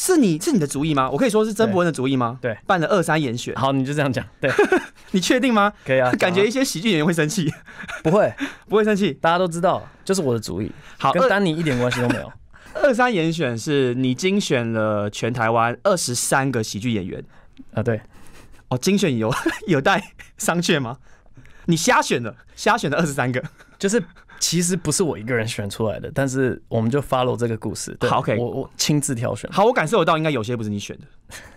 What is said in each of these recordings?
是你是你的主意吗？我可以说是曾伯文的主意吗？对，办了二三严选。好，你就这样讲。对，你确定吗？可以啊。感觉一些喜剧演员会生气，不会不会生气，大家都知道，就是我的主意。好，跟丹尼一点关系都没有。二三严选是你精选了全台湾二十三个喜剧演员啊？对哦，精选有有待商榷吗？你瞎选的，瞎选的二十三个，就是其实不是我一个人选出来的，但是我们就 follow 这个故事。OK，我我亲自挑选。好，我感受得到，应该有些不是你选的。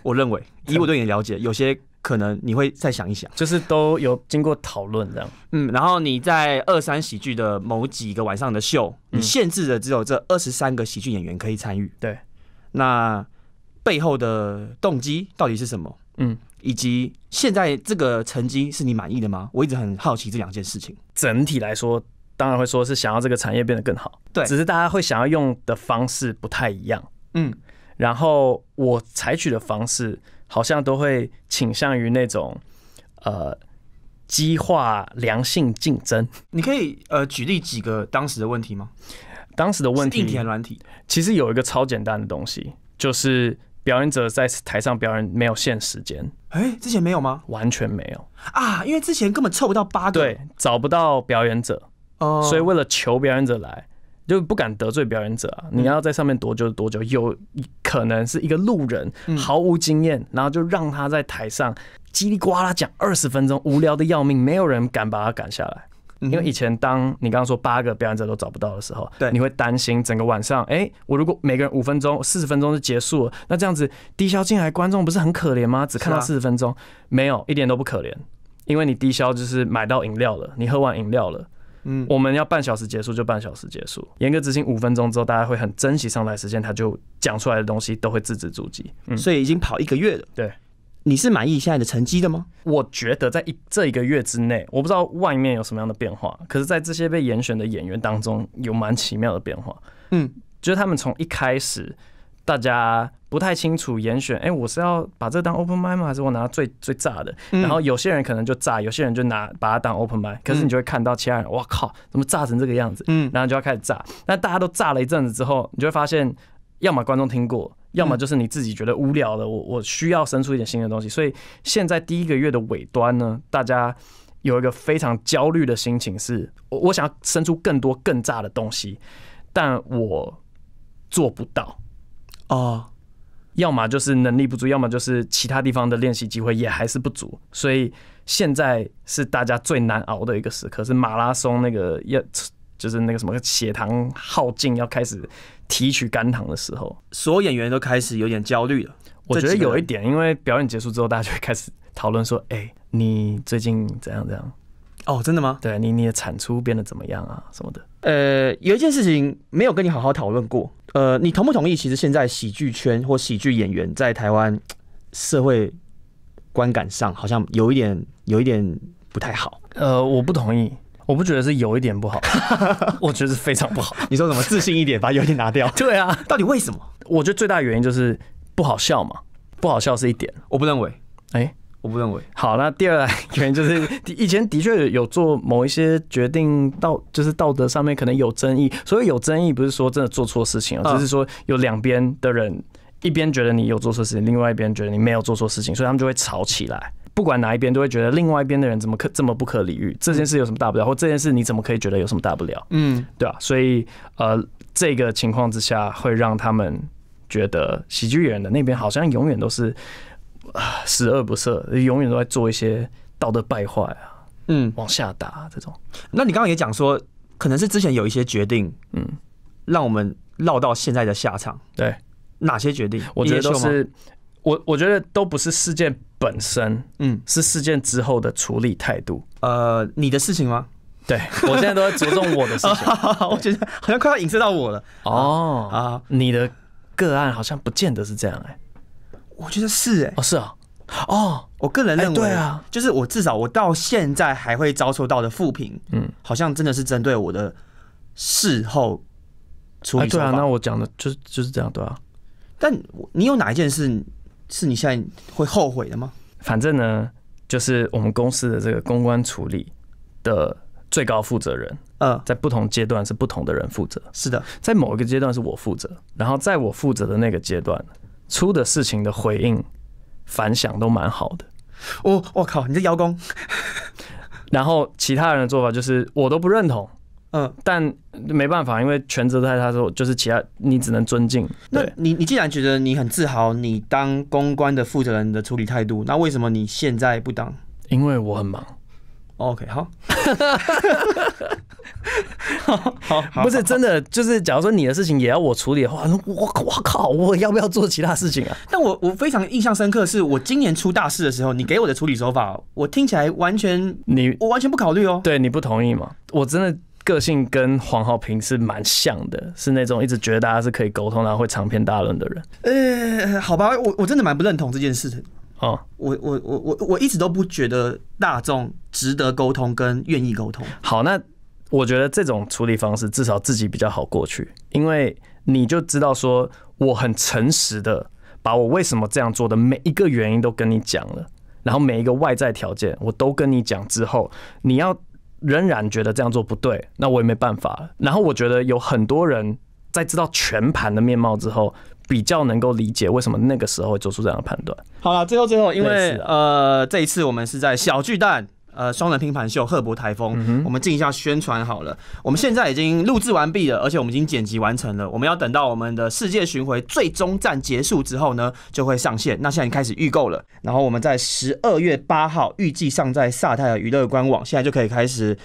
我认为，以我对你的了解，有些可能你会再想一想，就是都有经过讨论这样。嗯，然后你在二三喜剧的某几个晚上的秀，你限制的只有这二十三个喜剧演员可以参与。对，那背后的动机到底是什么？嗯，以及现在这个成绩是你满意的吗？我一直很好奇这两件事情。整体来说，当然会说是想要这个产业变得更好。对，只是大家会想要用的方式不太一样。嗯，然后我采取的方式好像都会倾向于那种，呃，激化良性竞争。你可以呃举例几个当时的问题吗？当时的问。题，软体。其实有一个超简单的东西，就是。表演者在台上表演没有限时间，哎，之前没有吗？完全没有啊，因为之前根本凑不到八个，对，找不到表演者，哦，所以为了求表演者来，就不敢得罪表演者啊。你要在上面多久多久，有可能是一个路人，毫无经验，然后就让他在台上叽里呱啦讲二十分钟，无聊的要命，没有人敢把他赶下来。因为以前当你刚刚说八个表演者都找不到的时候，对，你会担心整个晚上，哎，我如果每个人五分钟、四十分钟就结束了，那这样子低消进来观众不是很可怜吗？只看到四十分钟，没有一点都不可怜，因为你低消就是买到饮料了，你喝完饮料了，嗯，我们要半小时结束就半小时结束，严格执行五分钟之后，大家会很珍惜上台时间，他就讲出来的东西都会字字珠玑，嗯，所以已经跑一个月了，对。你是满意现在的成绩的吗？我觉得在一这一个月之内，我不知道外面有什么样的变化，可是，在这些被严选的演员当中，有蛮奇妙的变化。嗯，就是他们从一开始，大家不太清楚严选，哎，我是要把这当 open mic 吗？还是我拿最最炸的？然后有些人可能就炸，有些人就拿把它当 open mic。可是你就会看到其他人，哇靠，怎么炸成这个样子？嗯，然后就要开始炸。但大家都炸了一阵子之后，你就会发现，要么观众听过。要么就是你自己觉得无聊了，我我需要生出一点新的东西，所以现在第一个月的尾端呢，大家有一个非常焦虑的心情，是，我我想要生出更多更炸的东西，但我做不到啊，要么就是能力不足，要么就是其他地方的练习机会也还是不足，所以现在是大家最难熬的一个时刻，是马拉松那个要就是那个什么血糖耗尽要开始。提取甘糖的时候，所有演员都开始有点焦虑了。我觉得有一点，因为表演结束之后，大家就会开始讨论说：“哎，你最近怎样怎样？”哦，真的吗？对你，你的产出变得怎么样啊？什么的？呃，有一件事情没有跟你好好讨论过。呃，你同不同意？其实现在喜剧圈或喜剧演员在台湾社会观感上，好像有一点有一点不太好。呃，我不同意。我不觉得是有一点不好，我觉得是非常不好。你说什么？自信一点，把有点拿掉。对啊，到底为什么？我觉得最大的原因就是不好笑嘛，不好笑是一点，我不认为。哎，我不认为。好，那第二 原因就是，以前的确有做某一些决定，道就是道德上面可能有争议。所以有争议，不是说真的做错事情而、只是说有两边的人，一边觉得你有做错事情，另外一边觉得你没有做错事情，所以他们就会吵起来。不管哪一边都会觉得另外一边的人怎么可这么不可理喻？这件事有什么大不了？或这件事你怎么可以觉得有什么大不了？嗯，对啊，所以呃，这个情况之下会让他们觉得喜剧演员的那边好像永远都是啊十恶不赦，永远都在做一些道德败坏啊，嗯，往下打这种。那你刚刚也讲说，可能是之前有一些决定，嗯，让我们绕到现在的下场。对，哪些决定？我觉得都是我，我觉得都不是事件。本身，嗯，是事件之后的处理态度。呃，你的事情吗？对我现在都在着重我的事情，我觉得好像快要影射到我了。哦，啊，你的个案好像不见得是这样哎，我觉得是哎，哦是啊，哦，我个人认为，对啊，就是我至少我到现在还会遭受到的负评，嗯，好像真的是针对我的事后处理。对啊，那我讲的就就是这样，对啊。但你有哪一件事？是你现在会后悔的吗？反正呢，就是我们公司的这个公关处理的最高负责人，嗯，在不同阶段是不同的人负责。是的，在某一个阶段是我负责，然后在我负责的那个阶段，出的事情的回应反响都蛮好的。我我靠，你这邀功？然后其他人的做法就是我都不认同。嗯，但没办法，因为全责在他说，就是其他你只能尊敬。那你你既然觉得你很自豪，你当公关的负责人的处理态度，那为什么你现在不当？因为我很忙。OK，好，好，不是真的，就是假如说你的事情也要我处理的话，我我靠，我要不要做其他事情啊？但我我非常印象深刻，是我今年出大事的时候，你给我的处理手法，我听起来完全你我完全不考虑哦。对你不同意吗？我真的。个性跟黄浩平是蛮像的，是那种一直觉得大家是可以沟通，然后会长篇大论的人。呃，好吧，我我真的蛮不认同这件事情。哦，我我我我我一直都不觉得大众值得沟通跟愿意沟通。好，那我觉得这种处理方式至少自己比较好过去，因为你就知道说，我很诚实的把我为什么这样做的每一个原因都跟你讲了，然后每一个外在条件我都跟你讲之后，你要。仍然觉得这样做不对，那我也没办法。然后我觉得有很多人在知道全盘的面貌之后，比较能够理解为什么那个时候做出这样的判断。好了，最后最后，因为呃，这一次我们是在小巨蛋。呃，双人拼盘秀《赫伯台风》，我们进一下宣传好了。我们现在已经录制完毕了，而且我们已经剪辑完成了。我们要等到我们的世界巡回最终站结束之后呢，就会上线。那现在开始预购了。然后我们在十二月八号预计上在萨泰尔娱乐官网，现在就可以开始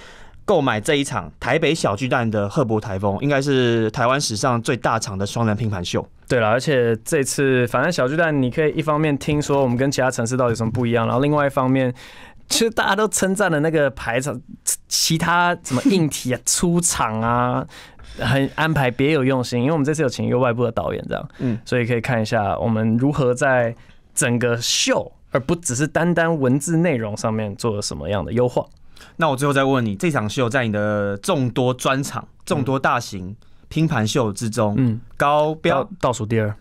购买这一场台北小巨蛋的《赫伯台风》，应该是台湾史上最大场的双人拼盘秀。对了，而且这次反正小巨蛋，你可以一方面听说我们跟其他城市到底有什么不一样，然后另外一方面。其实大家都称赞了那个排场，其他什么硬体啊、出场啊，很安排别有用心。因为我们这次有请一个外部的导演，这样，嗯，所以可以看一下我们如何在整个秀，而不只是单单文字内容上面做了什么样的优化。那我最后再问你，这场秀在你的众多专场、众多大型拼盘秀之中，嗯，高标倒数第二，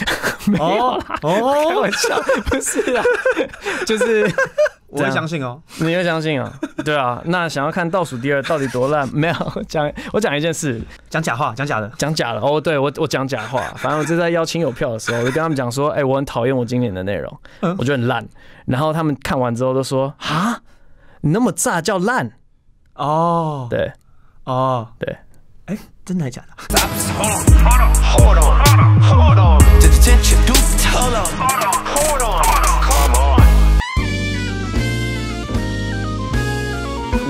没有啦，开玩笑，不是啊，就是。我也相信哦，你也相信啊？对啊，那想要看倒数第二到底多烂？没有讲，我讲一件事，讲假话，讲假的，讲假的哦。对，我我讲假话，反正我就在邀请有票的时候，我就跟他们讲说，哎，我很讨厌我今年的内容，我觉得很烂。然后他们看完之后都说，啊，你那么炸叫烂？哦，对，哦，对，哎，真的还是假的？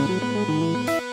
うん。